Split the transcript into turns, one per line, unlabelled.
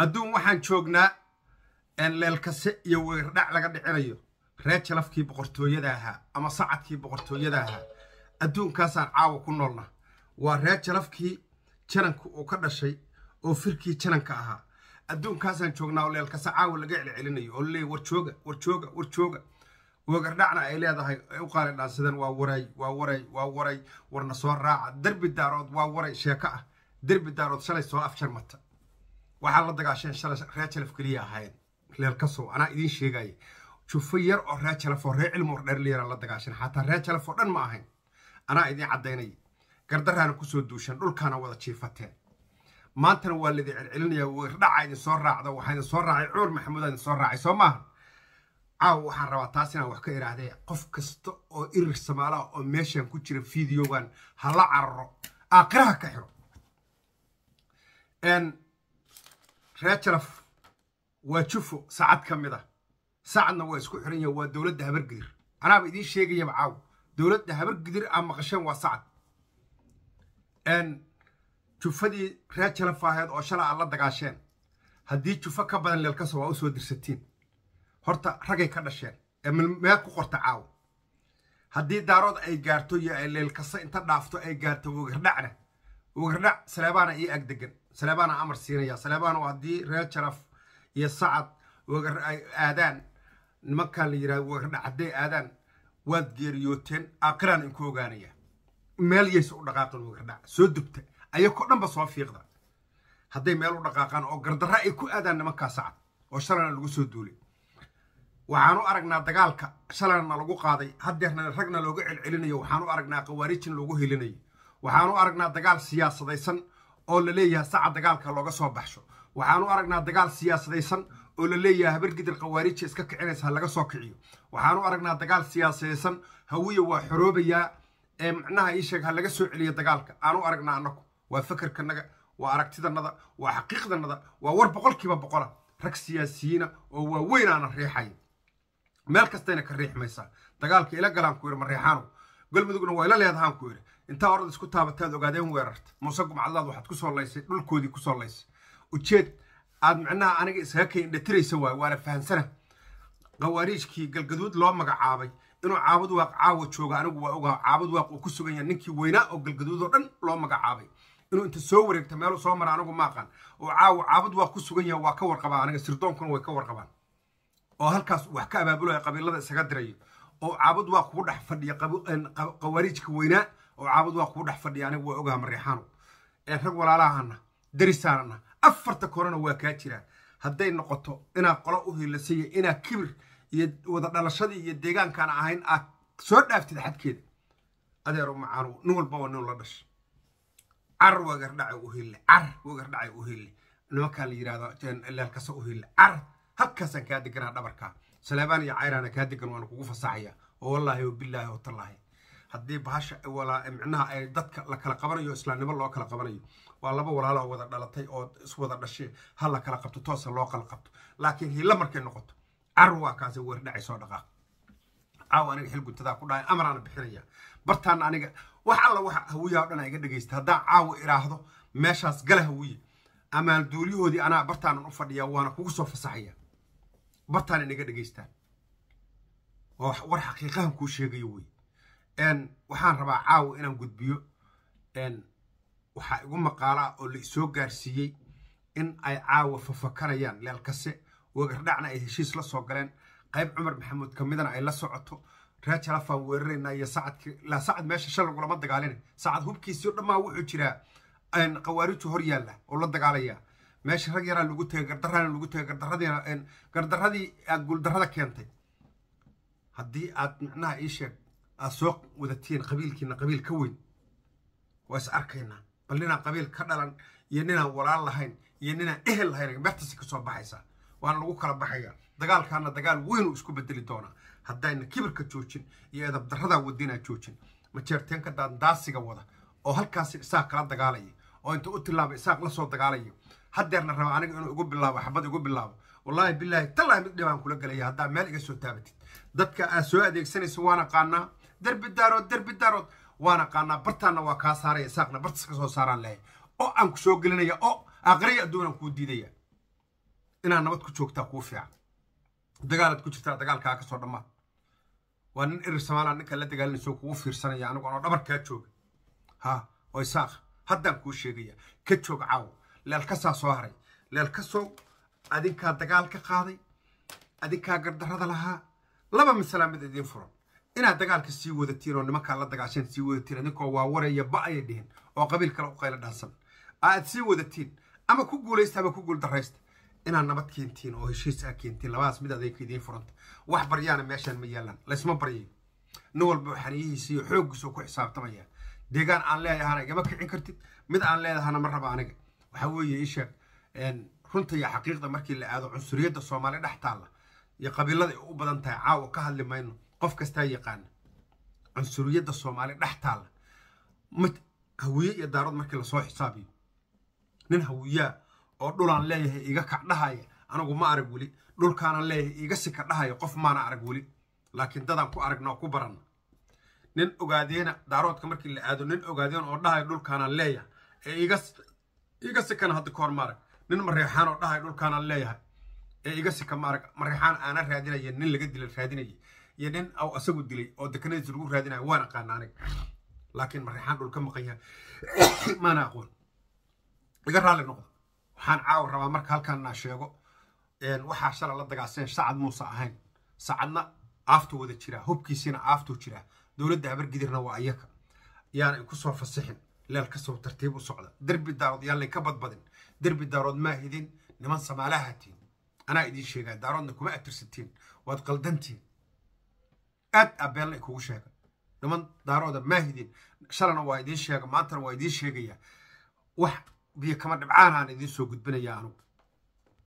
adduun waxaan joognaa leelkase iyo weyrdhac laga dhicinayo reer jalafkii boqortooyada ahaa ama sacadkii boqortooyada ahaa adduunkaasaan caawa ku noolna waa reer jalafkii jananka uu ka dhashay oo firkii jananka ahaa adduunkaasaan joognaa oo leelkase caawa laga celcelinayo oo laleeya warjooga warjooga warjooga wegardhacna ay leedahay ay u qaalidhaansideen waa waray waa waray waa waray warna soo raaca derbi daarood waa waray sheeko ah derbi daarood shalay soo afjarmata waxaa la dagaasheen shalay raajalaf keliya ahayd reer kasow anaa idiin sheegaya jufo yar oo raajalaf oo reer cilmi dheer leeraa la dagaashan xataa raajalaf oo dhan ma ahayn anaa idiin caddaynaya gardaraana kusoo duushan dhulkaana wada jiifateen maantana waa laidin celcelinayaa wirdhaca idin soo raacda waxaa idin soo raacay cumar maxamuudaa idin soo raacay soo maaha caawa waxaan rabaa taas inaan wax ka idhaahdee qof kasta oo irir samaalaha oo meeshan ku jira fideogan hala cararo aakhiraha ka xiro reer janaf waa jufo saacad ka mid ah saacadna waa isku xihan yahay waa dowladda habargidir anaaba idiin sheegayaba caaw dowladda habargidir aa maqasheen waa sacad jufadii reer janaf ahayd oo shala aad la dagaasheen haddii jufo ka badan leelkasa waa u soo dirsatiin horta ragay ka dhasheen ee meel ku qorta caawa haddii daarood ay gaarto iyo ay leelkasa inta dhaafto ay gaarto wogardhacna wogardhac saleebaana iyo ag degan saleebaana amar siinaya saleebaan oo haddii reer jaraf iyo sacad wagar ay aadaan nimankaa la yidhahdo wagardhac hadday aadaan waad geeriyooteen aakiraan inku ogaanaya meel yayse u dhaqaaqin wagardhac soo dubta ayagoo dhanba soo fiiqda hadday meel u dhaqaaqaan oo gardarra ay ku aadaan nimankaa sacad oo shalana lagu soo duulay waxaan u aragnaa dagaalka shalana lagu qaaday haddeerna ragna looga celcelinayo waxaan u aragnaa khawaarijin lagu helinayo waxaan u aragnaa dagaal siyaasadaysan oo la leeyahay saca dagaalka looga soo baxsho waxaanu aragnaa dagaal siyaasadaysan oo la leeyahay habargidar khawaarija iska kicinaysa ha laga soo kiciyo waxaanu aragnaa dagaal siyaasadaysan hawiya waa xoroobayaa ee macnaha ii sheeg ha laga soo celiyo dagaalka aanu aragnaa annagu waa fakarkanaga waa aragtidanada waa xaqiiqdanada waa war boqolkiiba boqola rag siyaasiyiina oo waaweyn aana riixaya meel kastayna ka riixmaysaa dagaalka ila galaan ku yidhi ma riixaano galmudugna waa ila leedahaan ku yidhi intaa orad isku taabataad ogaadeen weerarta muuse gumcadlaad waxaad ku laysay dhulkoodii kusoo laysay ujeed aad micnaha aniga isaga kaindhatiraysa waay waana fahamsana khawaariijkii galgaduud loo magacaabay inuu caabud waaq caawa jooga anigu waa ogaa caabud waaq uu ku sugan yahay ninkii weynaa oo galgaduud oo dhan loo magacaabay inuu inta soo wareegta meeluu soo mara anigu maaqan oo caawa caabud waaq ku sugan yahay waa ka warqabaa aniga sirdoonkuna way ka warqabaan oo halkaas wax ka abaabulaya qabiilada isaga dirayo oo caabud waaq kugu dhex fadhiya khawariijka weynaa oo caabud waa kuu dhex fadhiya aniga waa ogaha mariixaano ee rag walaalahana darisaanana afarta korona waa kaa jiraan hadday noqoto inaa qolo u hiilasaya inaa kibir iyo wada dhalashadii iyo deegaankaan ahayn aad soo dhaaftid xadkeeda adeer macaanu nin walba waa nin la dhasha car wagardhaca uhiille car wagardhaca uhiille nimankaa la yirahdo leelkasa uhiille car halkaasaan kaa deganaa dhabarkaa salaabaan iyo cayraana kaa degan waana kugu fasaxaya oo wallaahi oo bilaahi oo haddii bahasha micnaha ay dadka lakala kala qabanayo islaamnimo loo kala qabanayo waa laba walaalo wada dhalatay oo iswada dhashe ha la kala qabto toosa loo kala qabto laakiin hila markay noqoto carur waa kaasa weerdhacay soo dhaqaaq caawa aniga xilguntadaa ku dhahay amaraana bixinaya bartaana aniga wax alla wax hawiya o dhan iga dhegaysta haddaan caawa idhaahdo meeshaas gala hawiye amaan duuliyahoodii anaa bartaanan u fadhiyaa waana kugu soo fasaxaya bartaana inaga dhegaystaan war xaqiiqahan kuu sheegayo wey waxaan rabaa caawa inaan gudbiyo waxaa igu maqaalo ah oo laisoo gaarsiiyey in ay caawa fafakarayaan leelkase wegardhacna ay heshiis la soo galeen qayb cumar maxamuud ka midana ay la socoto reejalafaan weerarayna iyo sacadlaa sacad meesha shal lagulama dagaalina sacad hubkiisio dhammaa wuxuu jiraa qawaariju hor yaalla oo la dagaalaya meesha rag yaraa lagu tagay gardarana lagu tegay gardaradii gardaradii aad ah, guuldarrada keentay haddii aad micnaha ii sheeg aad soo wadatiin qabiilkiina qabiil ka weyn waa is arkaynaa bal ninaan qabiil ka dhalan iyo ninaan walaal lahayn iyo ninaan ehel lahayn meertaasi ka soo baxaysaa waana lagu kala baxaya dagaalkaana dagaal weynuu isku bedeli doonaa haddayna kibirka joojin iyo edab darradaa wadinaa joojin majeerteenka daandaasiga wada oo halkaasi isaaq kala dagaalaya oo inta u tilaaba isaaq lasoo soo dagaalaya haddeerna raba aniga inuu igu bilaabo xabad igu bilaabo wallaahi bilaahi tallaahi mid dhibaan kula gelaya haddaa meel iga soo taabatid dadka aad soo adeegsanaysa waan aqaanaa derbi daarood derbi daarood waan aqaanaa bartaanna waa kaa saaraya saaqna bartas ka soo saaraan lahay oo aan ku soo gelinaya oo aakhiraya adduunaan kuu diidaya inaad nabad ku joogtaa kuu fiican dagaalaad ku jirtaa dagaalkaa ka soo dhammaad waa nin erir somaalia ninkaan la dagaalinayso kugu fiirsanaya anigu anoo dhabarkaa jooga ha oy saaq haddaan kuu sheegaya ka joog caawo leelkasaa soo haray leelkasoo adinkaa dagaal ka qaaday adinkaa gardarrada lahaa laba masalaamid idiin furan inaad dagaalka sii wadatiin oo nimankaa la dagaashaan sii wadatiin idinkoo waaware iyo ba ayay dhihin oo qabiil kale u qaylo dhaansan aad sii wadatiin ama ku guulaysta ama ku guuldaraysta inaad nabad keentiin oo heshiis aa ah keentiin labadaas mid adayka idiin furanta wax baryaana meeshaan ma yaalaan laysma baryayo nin walba xaniyihiisa iyo xooggiisu ku xisaabtamaya deegaan aan leedahana igama kicin kartid mid aan leedahana ma raba aniga waxaa weeye isheeg runta iyo xaqiiqda markii la aado cunsuriyadda soomaali dhex taalla iyo qabiilada u badan tahay caawa ka hadli mayno qof kastaa yaqaana cunsuriyadda soomaali dhex taalla hawiye iyo daarood markii lasoo xisaabiyo nin hawiyaa oo dhulaan leeyahay iga kacdhahaya anigu ma arag weli dhulkaana leeyahay iga si kadhahaya qof maana arag weli laakiin dadaan ku aragna ku baranna nin ogaadeena daaroodka markii la aado nin ogaadeen oo dhahaya dhulkaanaan leeyahay ee iga sikana hadda kahor maarag nin mareexaan oo dhahaya dhulkaanaan leeyahay ee iga sika maarag mareexaan aana raadinaya nin laga dila raadinaya iyo nin isagu dilay oo dekanadiisa lagu raadinayo waan aqaana anig laakiin mareexaan dhul ka maqan yahay maana aqoon iga raalli noqdo waxaan caawa rabaa marka halkan sheego waxaa shala la dagaasaen sacad muusa ahayn sacadna aaftuu wada jiraa hubkiisiina aaftuu jiraa dowladda habargidirna waa ayaka yaana kusoo fasixin leel kasoo tartiib u socda derbi daarood yaan laynka badbadin derbi daarood maa hidin niman samaalaha hatiin anaa idiin sheegaa daaroodna kuma atirsatiin waad qaldantiin aad abeelle kugu sheega niman daarooda maahidin shalana waa idin sheega maantana waa idin sheegaya wax biyo kama dhibcaanaan idiin soo gudbinayaa anugu